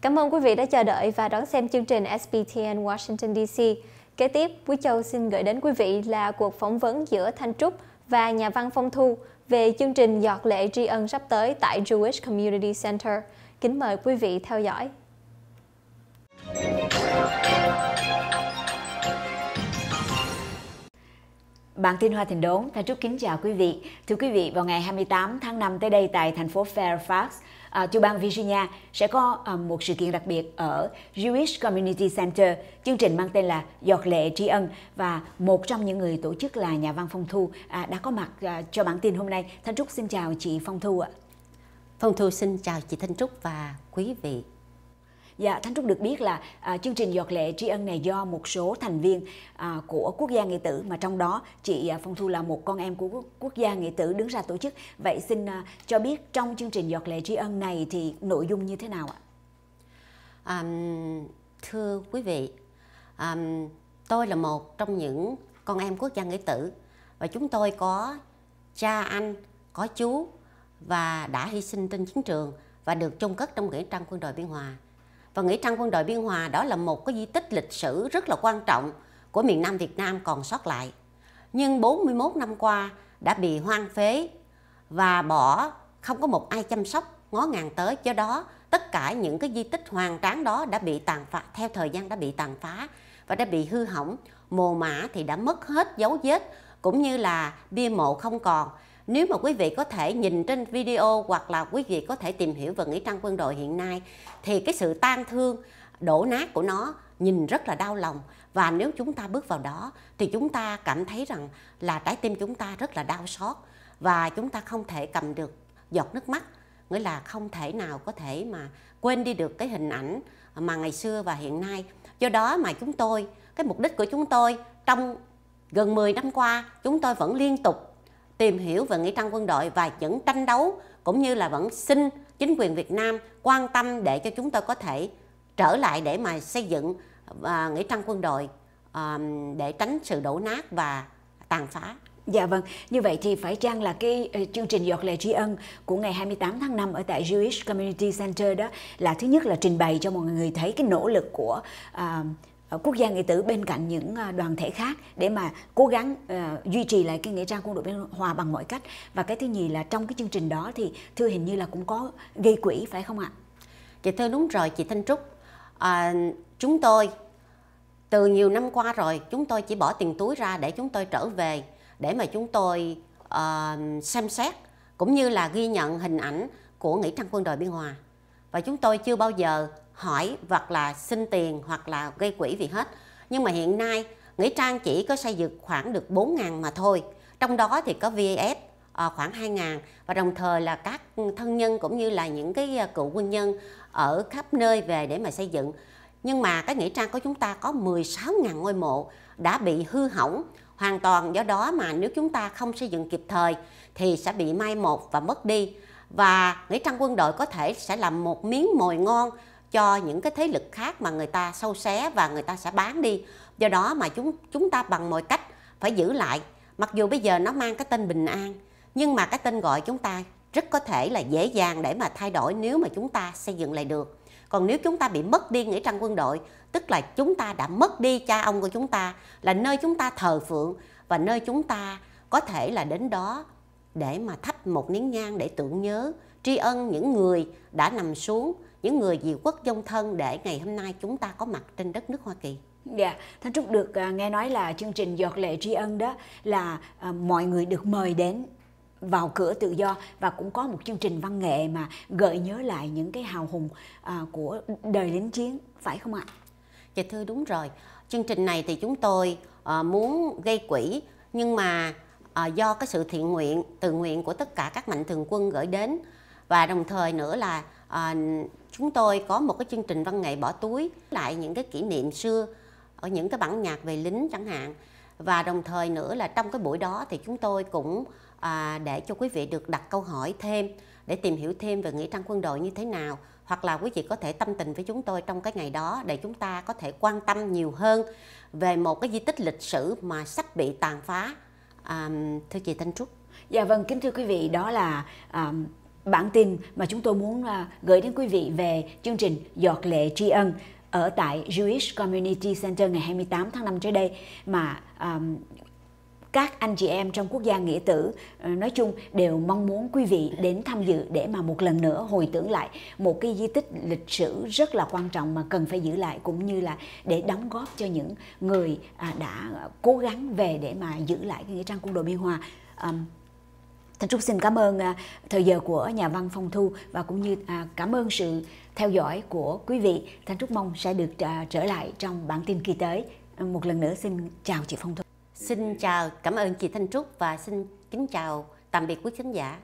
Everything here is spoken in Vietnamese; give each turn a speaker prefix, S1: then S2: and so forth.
S1: Cảm ơn quý vị đã chờ đợi và đón xem chương trình SBTN Washington DC. Kế tiếp, Quý Châu xin gửi đến quý vị là cuộc phỏng vấn giữa Thanh Trúc và nhà văn Phong Thu về chương trình Giọt lệ tri ân sắp tới tại Jewish Community Center. Kính mời quý vị theo dõi. Bản tin Hoa Thịnh Đốn, Thanh Trúc kính chào quý vị. Thưa quý vị, vào ngày 28 tháng 5 tới đây tại thành phố Fairfax, à, tiểu bang Virginia sẽ có à, một sự kiện đặc biệt ở Jewish Community Center. Chương trình mang tên là Giọt lệ tri ân và một trong những người tổ chức là nhà văn Phong Thu à, đã có mặt à, cho bản tin hôm nay. Thanh Trúc xin chào chị Phong Thu ạ. Phong Thu xin chào chị Thanh Trúc và quý vị Dạ, Thanh Trúc được biết là à, chương trình giọt lệ tri ân này do một số thành viên à, của quốc gia nghệ tử mà trong đó chị à, Phong Thu là một con em của quốc, gia nghệ tử đứng ra tổ chức. Vậy xin à, cho biết trong chương trình giọt lệ tri ân này thì nội dung như thế nào ạ?
S2: À, thưa quý vị, à, tôi là một trong những con em quốc gia nghệ tử và chúng tôi có cha anh, có chú và đã hy sinh trên chiến trường và được chôn cất trong nghĩa trang quân đội Biên Hòa và nghĩa trang quân đội Biên Hòa đó là một cái di tích lịch sử rất là quan trọng của miền Nam Việt Nam còn sót lại. Nhưng 41 năm qua đã bị hoang phế và bỏ không có một ai chăm sóc ngó ngàng tới do đó tất cả những cái di tích hoàng tráng đó đã bị tàn phá theo thời gian đã bị tàn phá và đã bị hư hỏng mồ mã thì đã mất hết dấu vết cũng như là bia mộ không còn nếu mà quý vị có thể nhìn trên video hoặc là quý vị có thể tìm hiểu về nghĩa trang quân đội hiện nay thì cái sự tan thương đổ nát của nó nhìn rất là đau lòng và nếu chúng ta bước vào đó thì chúng ta cảm thấy rằng là trái tim chúng ta rất là đau xót và chúng ta không thể cầm được giọt nước mắt nghĩa là không thể nào có thể mà quên đi được cái hình ảnh mà ngày xưa và hiện nay do đó mà chúng tôi cái mục đích của chúng tôi trong gần 10 năm qua chúng tôi vẫn liên tục tìm hiểu về nghĩa trang quân đội và vẫn tranh đấu cũng như là vẫn xin chính quyền Việt Nam quan tâm để cho chúng tôi có thể trở lại để mà xây dựng và nghĩa trang quân đội à, để tránh sự đổ nát và tàn phá. Dạ vâng, như vậy thì phải chăng là cái
S1: ờ, chương trình giọt lệ tri ân của ngày 28 tháng 5 ở tại Jewish Community Center đó là thứ nhất là trình bày cho mọi người thấy cái nỗ lực của uh, Ờ, quốc gia nghệ tử bên cạnh những à, đoàn thể khác để mà cố gắng uh, duy trì lại cái nghĩa trang quân đội biên hòa bằng mọi cách và cái
S2: thứ nhì là trong cái chương trình đó thì thưa hình như là cũng có gây quỹ phải không ạ chị dạ thưa đúng rồi chị thanh trúc à, chúng tôi từ nhiều năm qua rồi chúng tôi chỉ bỏ tiền túi ra để chúng tôi trở về để mà chúng tôi uh, xem xét cũng như là ghi nhận hình ảnh của nghĩa trang quân đội biên hòa và chúng tôi chưa bao giờ hỏi hoặc là xin tiền hoặc là gây quỹ gì hết nhưng mà hiện nay nghĩa trang chỉ có xây dựng khoảng được 4.000 mà thôi trong đó thì có VAF ờ, khoảng 2.000 và đồng thời là các thân nhân cũng như là những cái ờ, cựu quân nhân ở khắp nơi về để mà xây dựng nhưng mà cái nghĩa trang của chúng ta có 16.000 ngôi mộ đã bị hư hỏng hoàn toàn do đó mà nếu chúng ta không xây dựng kịp thời thì sẽ bị mai một và mất đi và nghĩa trang quân đội có thể sẽ là một miếng mồi ngon cho những cái thế lực khác mà người ta sâu xé và người ta sẽ bán đi do đó mà chúng chúng ta bằng mọi cách phải giữ lại mặc dù bây giờ nó mang cái tên bình an nhưng mà cái tên gọi chúng ta rất có thể là dễ dàng để mà thay đổi nếu mà chúng ta xây dựng lại được còn nếu chúng ta bị mất đi nghĩa trang quân đội tức là chúng ta đã mất đi cha ông của chúng ta là nơi chúng ta thờ phượng và nơi chúng ta có thể là đến đó để mà thắp một nén nhang để tưởng nhớ tri ân những người đã nằm xuống, những người vì quốc dông thân để ngày hôm nay chúng ta có mặt trên đất nước Hoa Kỳ.
S1: Dạ, yeah. Thanh Trúc được à, nghe nói là chương trình Giọt Lệ Tri Ân đó là à, mọi người được mời đến vào cửa tự do và cũng có một chương trình văn nghệ mà gợi nhớ lại những cái hào hùng à,
S2: của đời lính chiến, phải không ạ? Dạ thưa đúng rồi, chương trình này thì chúng tôi muốn gây quỹ nhưng mà do cái sự thiện nguyện, từ nguyện của tất cả các mạnh thường quân gửi đến và đồng thời nữa là à, chúng tôi có một cái chương trình văn nghệ bỏ túi lại những cái kỷ niệm xưa ở những cái bản nhạc về lính chẳng hạn và đồng thời nữa là trong cái buổi đó thì chúng tôi cũng à, để cho quý vị được đặt câu hỏi thêm để tìm hiểu thêm về nghĩa trang quân đội như thế nào hoặc là quý vị có thể tâm tình với chúng tôi trong cái ngày đó để chúng ta có thể quan tâm nhiều hơn về một cái di tích lịch sử mà sắp bị tàn phá à, thưa chị Thanh Trúc Dạ vâng, kính thưa quý
S1: vị, đó là à, bản tin mà chúng tôi muốn à, gửi đến quý vị về chương trình Giọt lệ tri ân ở tại Jewish Community Center ngày 28 tháng 5 trước đây mà um, các anh chị em trong quốc gia nghĩa tử ờ, nói chung đều mong muốn quý vị đến tham dự để mà một lần nữa hồi tưởng lại một cái di tích lịch sử rất là quan trọng mà cần phải giữ lại cũng như là để đóng góp cho những người à, đã cố gắng về để mà giữ lại cái nghĩa trang quân đội biên hòa Thành Trúc xin cảm ơn à, thời giờ của nhà văn Phong Thu và cũng như à, cảm ơn sự theo dõi
S2: của quý vị. Thành Trúc mong sẽ được à, trở lại trong bản tin kỳ tới. Một lần nữa xin chào chị Phong Thu. Xin chào, cảm ơn chị Thanh Trúc và xin kính chào tạm biệt quý khán giả.